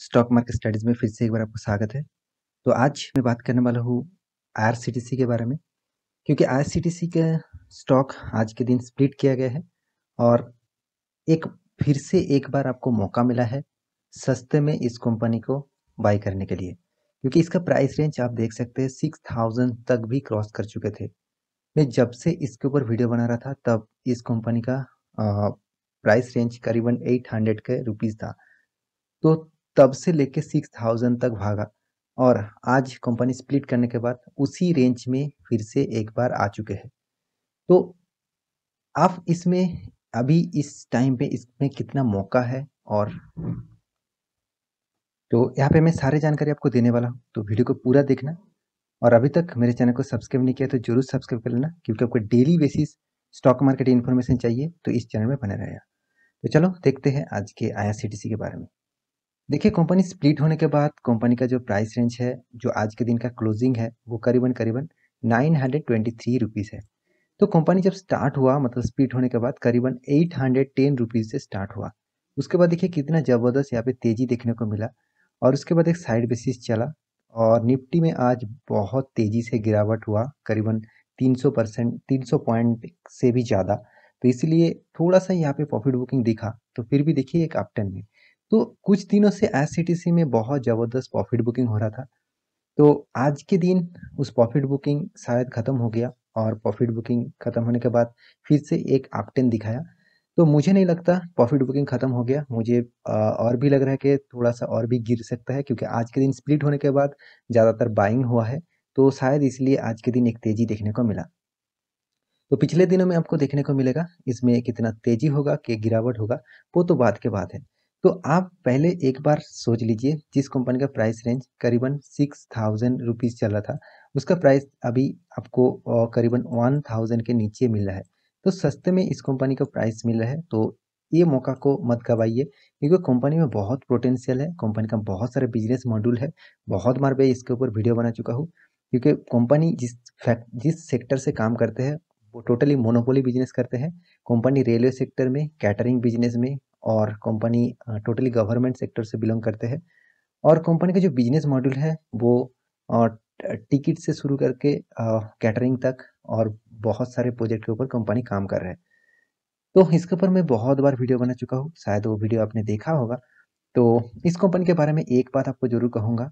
stock market studies में फिर से एक बार आपका स्वागत है तो आज मैं बात करने वाला हूँ आर के बारे में क्योंकि आर का स्टॉक आज के दिन स्प्लिट किया गया है और एक फिर से एक बार आपको मौका मिला है सस्ते में इस कंपनी को बाई करने के लिए क्योंकि इसका प्राइस रेंज आप देख सकते हैं सिक्स थाउजेंड तक भी क्रॉस कर चुके थे मैं जब से इसके ऊपर वीडियो बना रहा था तब इस कंपनी का आ, प्राइस रेंज करीबन एट हंड्रेड के रुपीज़ था तो तब से लेके सिक्स थाउजेंड तक भागा और आज कंपनी स्प्लिट करने के बाद उसी रेंज में फिर से एक बार आ चुके हैं तो आप इसमें अभी इस टाइम पे इसमें कितना मौका है और तो यहाँ पे मैं सारे जानकारी आपको देने वाला हूँ तो वीडियो को पूरा देखना और अभी तक मेरे चैनल को सब्सक्राइब नहीं किया तो जरूर सब्सक्राइब कर लेना क्योंकि आपको daily basis stock market information चाहिए तो इस चैनल में बने रहेगा तो चलो देखते हैं आज के आई के बारे में देखिए कंपनी स्प्लिट होने के बाद कंपनी का जो प्राइस रेंज है जो आज के दिन का क्लोजिंग है वो करीबन करीबन nine hundred twenty three rupees है तो कंपनी जब स्टार्ट हुआ मतलब स्प्लिट होने के बाद करीबन एट हंड्रेड टेन रुपीज़ से स्टार्ट हुआ उसके बाद देखिए कितना ज़बरदस्त यहाँ पे तेज़ी देखने को मिला और उसके बाद एक साइड बेसिस चला और निफ्टी में आज बहुत तेज़ी से गिरावट हुआ करीबन सौ परसेंट तीन पॉइंट से भी ज़्यादा तो इसलिए थोड़ा सा यहाँ पे प्रॉफिट बुकिंग दिखा तो फिर भी देखिए एक अपटन में तो कुछ दिनों से एस सी में बहुत ज़बरदस्त प्रॉफिट बुकिंग हो रहा था तो आज के दिन उस प्रॉफिट बुकिंग शायद ख़त्म हो गया और प्रॉफिट बुकिंग ख़त्म होने के बाद फिर से एक आपटेन दिखाया तो मुझे नहीं लगता प्रॉफिट बुकिंग ख़त्म हो गया मुझे और भी लग रहा है कि थोड़ा सा और भी गिर सकता है क्योंकि आज के दिन स्प्लिट होने के बाद ज़्यादातर बाइंग हुआ है तो शायद इसलिए आज के दिन एक तेज़ी देखने को मिला तो पिछले दिनों में आपको देखने को मिलेगा इसमें कितना तेज़ी होगा कि गिरावट होगा वो तो बाद के बाद है तो आप पहले एक बार सोच लीजिए जिस कंपनी का प्राइस रेंज करीबन सिक्स थाउजेंड रुपीज़ चल रहा था उसका प्राइस अभी आपको करीबन वन थाउजेंड के नीचे मिल रहा है तो सस्ते में इस कंपनी का प्राइस मिल रहा है तो ये मौका को मत गवाइए क्योंकि कंपनी में बहुत पोटेंशियल है कंपनी का बहुत सारे बिजनेस मॉड्यूल है बहुत बार मैं इसके ऊपर वीडियो बना चुका हूँ क्योंकि कंपनी जिस फैक्ट जिस सेक्टर से काम करते हैं वो टोटली मोनोपोली बिजनेस करते हैं कंपनी रेलवे सेक्टर में कैटरिंग बिजनेस में और कंपनी टोटली गवर्नमेंट सेक्टर से बिलोंग करते हैं और कंपनी का जो बिजनेस मॉड्यूल है वो टिकट uh, से शुरू करके कैटरिंग uh, तक और बहुत सारे प्रोजेक्ट के ऊपर कंपनी काम कर रहे हैं तो इसके ऊपर मैं बहुत बार वीडियो बना चुका हूँ शायद वो वीडियो आपने देखा होगा तो इस कंपनी के बारे में एक बात आपको जरूर कहूँगा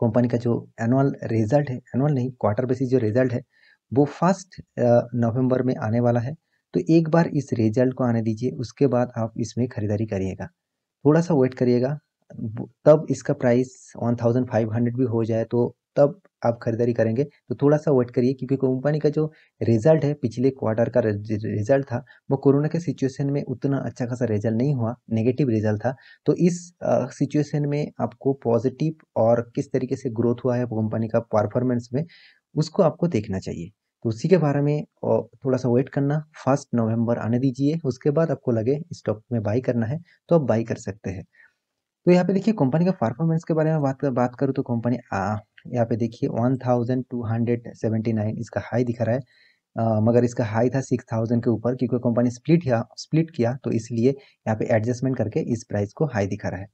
कंपनी का जो एनुअल रिजल्ट है एनुअल नहीं क्वार्टर बेसिस जो रिजल्ट है वो फर्स्ट नवंबर uh, में आने वाला है तो एक बार इस रिजल्ट को आने दीजिए उसके बाद आप इसमें ख़रीदारी करिएगा थोड़ा सा वेट करिएगा तब इसका price one thousand five hundred भी हो जाए तो तब आप खरीदारी करेंगे तो थोड़ा सा वेट करिए क्योंकि कंपनी का जो रिजल्ट है पिछले क्वार्टर का रिजल्ट था वो कोरोना के सिचुएशन में उतना अच्छा खासा रिजल्ट नहीं हुआ नेगेटिव रिजल्ट था तो इस सिचुएशन में आपको पॉजिटिव और किस तरीके से ग्रोथ हुआ है कंपनी का परफॉर्मेंस में उसको आपको देखना चाहिए तो उसी के बारे में थोड़ा सा वेट करना फर्स्ट नवंबर आने दीजिए उसके बाद आपको लगे स्टॉक में बाई करना है तो आप बाई कर सकते हैं तो यहाँ पे देखिए कंपनी का परफॉर्मेंस के बारे में बात कर, बात करूँ तो कंपनी यहाँ पे देखिए 1279 इसका हाई दिखा रहा है आ, मगर इसका हाई था 6000 के ऊपर क्योंकि कंपनी स्प्लिट या स्प्लिट किया तो इसलिए यहाँ पे एडजस्टमेंट करके इस प्राइस को हाई दिखा रहा है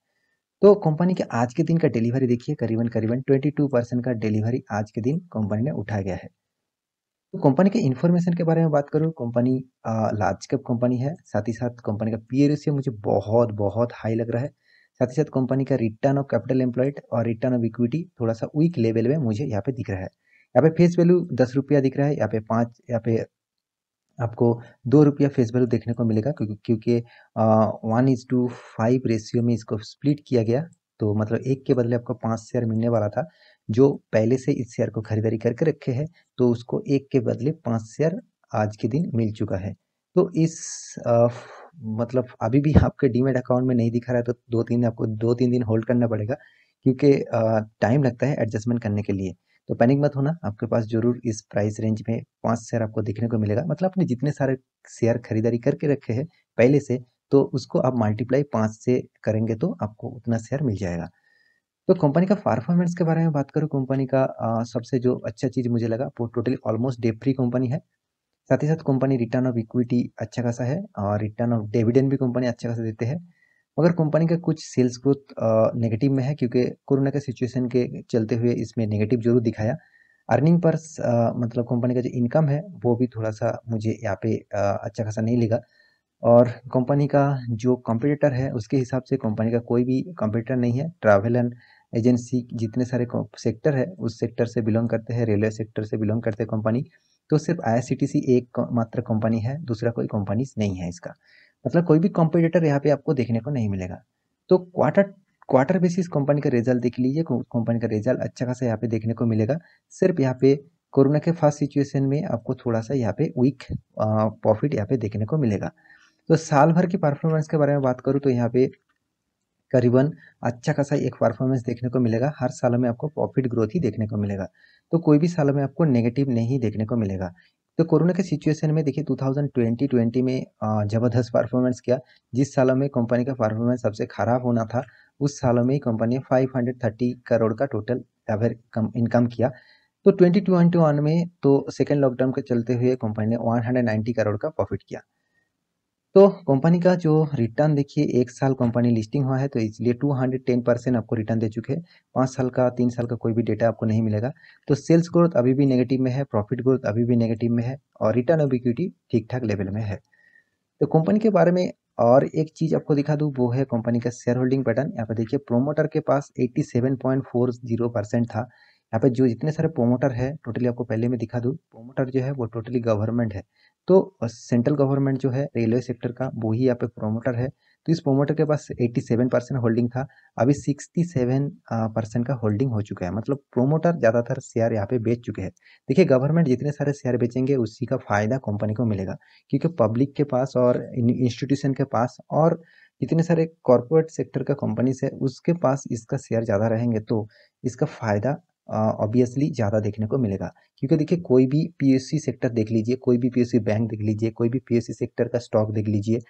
तो कंपनी के आज के दिन का डिलीवरी देखिए करीबन करीबन ट्वेंटी परसेंट का डिलीवरी आज के दिन कंपनी ने उठाया गया है तो कंपनी के इन्फॉर्मेशन के बारे में बात करूँ कंपनी लार्ज कैप कंपनी है साथ ही साथ कंपनी का पी रेशियो मुझे बहुत बहुत हाई लग रहा है साथ ही साथ कंपनी का रिटर्न ऑफ कैपिटल एम्प्लॉयड और रिटर्न ऑफ इक्विटी थोड़ा सा वीक लेवल में मुझे यहाँ पे दिख रहा है यहाँ पे फेस वैल्यू दस रुपया दिख रहा है यहाँ पे पाँच यहाँ पे आपको दो रुपया फेस वैल्यू देखने को मिलेगा क्योंकि क्योंकि one is to five ratio में इसको स्प्लिट किया गया तो मतलब एक के बदले आपको पाँच शेयर मिलने वाला था जो पहले से इस शेयर को खरीदारी करके रखे हैं तो उसको एक के बदले पाँच शेयर आज के दिन मिल चुका है तो इस आ, मतलब अभी भी आपके डीमेट अकाउंट में नहीं दिखा रहा है तो दो तीन आपको दो तीन दिन होल्ड करना पड़ेगा क्योंकि टाइम लगता है एडजस्टमेंट करने के लिए तो पैनिक मत होना आपके पास जरूर इस प्राइस रेंज में पाँच शेयर आपको देखने को मिलेगा मतलब आपने जितने सारे शेयर खरीदारी करके रखे हैं पहले से तो उसको आप मल्टीप्लाई पाँच से करेंगे तो आपको उतना शेयर मिल जाएगा तो कंपनी का परफॉर्मेंस के बारे में बात करूँ कंपनी का आ, सबसे जो अच्छा चीज़ मुझे लगा वो totally almost debt free company है साथ ही साथ कंपनी रिटर्न ऑफ इक्विटी अच्छा खासा है और रिटर्न ऑफ डिविडेंड भी कंपनी अच्छा खासा देते हैं मगर कंपनी का कुछ सेल्स ग्रोथ नेगेटिव में है क्योंकि कोरोना के सिचुएशन के चलते हुए इसमें नेगेटिव जरूर दिखाया अर्निंग पर मतलब कंपनी का जो इनकम है वो भी थोड़ा सा मुझे यहाँ पे आ, अच्छा खासा नहीं लगा और कंपनी का जो कंपटीटर है उसके हिसाब से कंपनी का कोई भी कंपटीटर नहीं है ट्रैवल एंड एजेंसी जितने सारे सेक्टर है उस सेक्टर से बिलोंग करते हैं रेलवे सेक्टर से बिलोंग करते हैं कंपनी तो सिर्फ आई एक मात्र कंपनी है दूसरा कोई कंपनी नहीं है इसका मतलब कोई भी कॉम्पिटिटर यहाँ पे आपको देखने को नहीं मिलेगा तो क्वार्टर क्वार्टर बेसिस कंपनी का रिजल्ट देख लीजिए कंपनी का रिजल्ट अच्छा खासा यहाँ पे देखने को मिलेगा सिर्फ यहाँ पे कोरोना के फर्स्ट सिचुएशन में आपको थोड़ा सा यहाँ पे वीक प्रॉफिट यहाँ पे देखने को मिलेगा तो साल भर की परफॉर्मेंस के बारे में बात करूँ तो यहाँ पे करीबन अच्छा खासा एक परफॉर्मेंस देखने को मिलेगा हर सालों में आपको प्रॉफिट ग्रोथ ही देखने को मिलेगा तो कोई भी सालों में आपको नेगेटिव नहीं देखने को मिलेगा तो कोरोना के सिचुएशन में देखिए 2020 2020 में ज़बरदस्त परफॉर्मेंस किया जिस सालों में कंपनी का परफॉर्मेंस सबसे खराब होना था उस सालों में ही कंपनी ने 530 करोड़ का टोटल एवरेज इनकम किया तो 2021 में तो सेकेंड लॉकडाउन के चलते हुए कंपनी ने 190 करोड़ का प्रॉफिट किया तो कंपनी का जो रिटर्न देखिए एक साल कंपनी लिस्टिंग हुआ है तो इसलिए टू हंड्रेड टेन परसेंट आपको रिटर्न दे चुके हैं पाँच साल का तीन साल का कोई भी डेटा आपको नहीं मिलेगा तो सेल्स ग्रोथ अभी भी नेगेटिव में है प्रॉफिट ग्रोथ अभी भी नेगेटिव में है और रिटर्न ऑफ इक्विटी ठीक ठाक लेवल में है तो कंपनी के बारे में और एक चीज़ आपको दिखा दूँ वो है कंपनी का शेयर होल्डिंग पैटर्न यहाँ पर देखिए प्रोमोटर के पास eighty seven point four zero percent था यहाँ पे जो जितने सारे प्रोमोटर है टोटली आपको पहले में दिखा दूँ प्रोमोटर जो है वो टोटली गवर्नमेंट है तो सेंट्रल गवर्नमेंट जो है रेलवे सेक्टर का वो ही यहाँ पे प्रोमोटर है तो इस प्रोमोटर के पास 87 परसेंट होल्डिंग था अभी 67 परसेंट का होल्डिंग हो चुका है मतलब प्रोमोटर ज़्यादातर शेयर यहाँ पे बेच चुके हैं देखिए गवर्नमेंट जितने सारे शेयर बेचेंगे उसी का फ़ायदा कंपनी को मिलेगा क्योंकि पब्लिक के पास और इंस्टीट्यूशन के पास और जितने सारे कॉरपोरेट सेक्टर का कंपनीज से, है उसके पास इसका शेयर ज़्यादा रहेंगे तो इसका फ़ायदा ऑब्वियसली ज़्यादा देखने को मिलेगा क्योंकि देखिए कोई भी पीएससी सेक्टर देख लीजिए कोई भी पीएससी बैंक देख लीजिए कोई भी पीएससी सेक्टर का स्टॉक देख लीजिए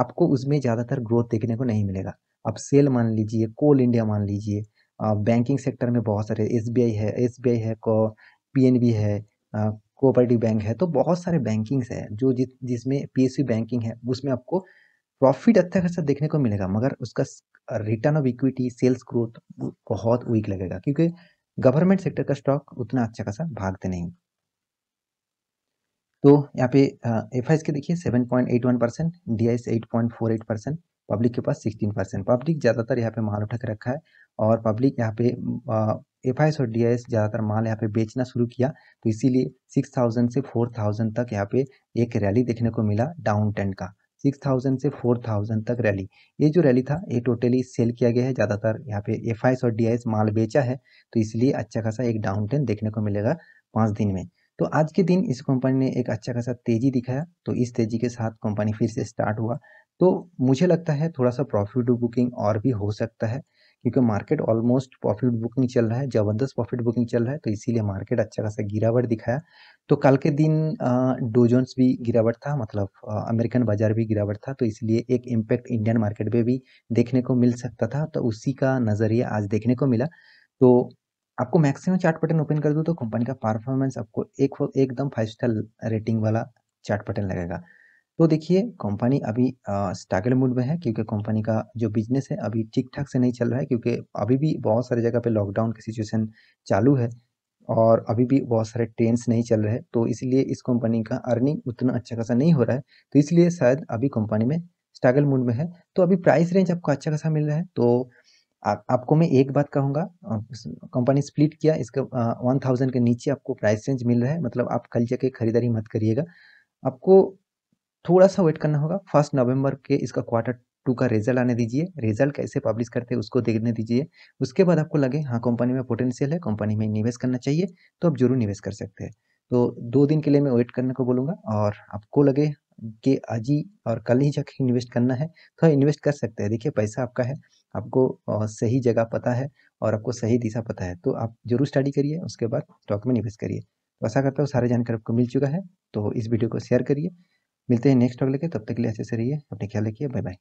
आपको उसमें ज़्यादातर ग्रोथ देखने को नहीं मिलेगा आप सेल मान लीजिए कोल इंडिया मान लीजिए बैंकिंग सेक्टर में बहुत सारे एस है एस है को पी है कोऑपरेटिव बैंक है तो बहुत सारे बैंकिंग्स है जो जिस जिसमें पी बैंकिंग है उसमें आपको प्रॉफिट अच्छा खासा देखने को मिलेगा मगर उसका return of equity sales growth बहुत वीक लगेगा क्योंकि गवर्नमेंट सेक्टर का स्टॉक उतना अच्छा खासा भागते नहीं तो यहाँ पे एफ के देखिए 7.81 percent D I percent public के पास 16 परसेंट पब्लिक ज़्यादातर यहाँ पे माल उठा के रखा है और पब्लिक यहाँ पे एफ और डी ज़्यादातर माल यहाँ पे बेचना शुरू किया तो इसीलिए 6000 से 4000 तक यहाँ पे एक रैली देखने को मिला डाउन ट्रेंड का सिक्स थाउजेंड से फोर थाउजेंड तक रैली ये जो रैली था ये टोटली सेल किया गया है ज़्यादातर यहाँ पे एफ और डी माल बेचा है तो इसलिए अच्छा खासा एक डाउन ट्रेन देखने को मिलेगा पाँच दिन में तो आज के दिन इस कंपनी ने एक अच्छा खासा तेज़ी दिखाया तो इस तेज़ी के साथ कंपनी फिर से स्टार्ट हुआ तो मुझे लगता है थोड़ा सा प्रॉफिट बुकिंग और भी हो सकता है क्योंकि मार्केट ऑलमोस्ट प्रॉफिट बुकिंग चल रहा है ज़बरदस्त प्रॉफिट बुकिंग चल रहा है तो इसीलिए मार्केट अच्छा खासा गिरावट दिखाया तो कल के दिन डोजोन्स भी गिरावट था मतलब अमेरिकन बाजार भी गिरावट था तो इसलिए एक इम्पैक्ट इंडियन मार्केट पर भी देखने को मिल सकता था तो उसी का नज़रिया आज देखने को मिला तो आपको मैक्सिमम चार्ट पैटर्न ओपन कर दूँ तो कंपनी का परफॉर्मेंस आपको एक एकदम फाइव स्टार रेटिंग वाला चार्ट पैटर्न लगेगा तो देखिए कंपनी अभी स्ट्रगल मूड में है क्योंकि कंपनी का जो बिजनेस है अभी ठीक ठाक से नहीं चल रहा है क्योंकि अभी भी बहुत सारे जगह पे लॉकडाउन की सिचुएशन चालू है और अभी भी बहुत सारे ट्रेंस नहीं चल रहे तो इसलिए इस कंपनी का अर्निंग उतना अच्छा खासा नहीं हो रहा है तो इसलिए शायद अभी कंपनी में स्ट्रगल मूड में है तो अभी प्राइस रेंज आपको अच्छा खासा मिल रहा है तो आ, आपको मैं एक बात कहूँगा कंपनी स्प्लिट किया इसका वन थाउजेंड के नीचे आपको प्राइस रेंज मिल रहा है मतलब आप कल जाके खरीदारी मत करिएगा आपको थोड़ा सा वेट करना होगा फर्स्ट नवंबर के इसका क्वार्टर टू का रिजल्ट आने दीजिए रिजल्ट कैसे पब्लिश करते हैं उसको देखने दीजिए उसके बाद आपको लगे हाँ कंपनी में पोटेंशियल है कंपनी में निवेश करना चाहिए तो आप जरूर निवेश कर सकते हैं तो दो दिन के लिए मैं वेट करने को बोलूँगा और आपको लगे कि आज ही और कल ही जाके इन्वेस्ट करना है तो इन्वेस्ट कर सकते हैं देखिए पैसा आपका है आपको सही जगह पता है और आपको सही दिशा पता है तो आप जरूर स्टडी करिए उसके बाद स्टॉक में निवेश करिए तो आशा करता हूँ सारे जानकारी आपको मिल चुका है तो इस वीडियो को शेयर करिए मिलते हैं नेक्स्ट अगले के तब तक के लिए ऐसे से रहिए अपने ख्याल रखिए बाय बाय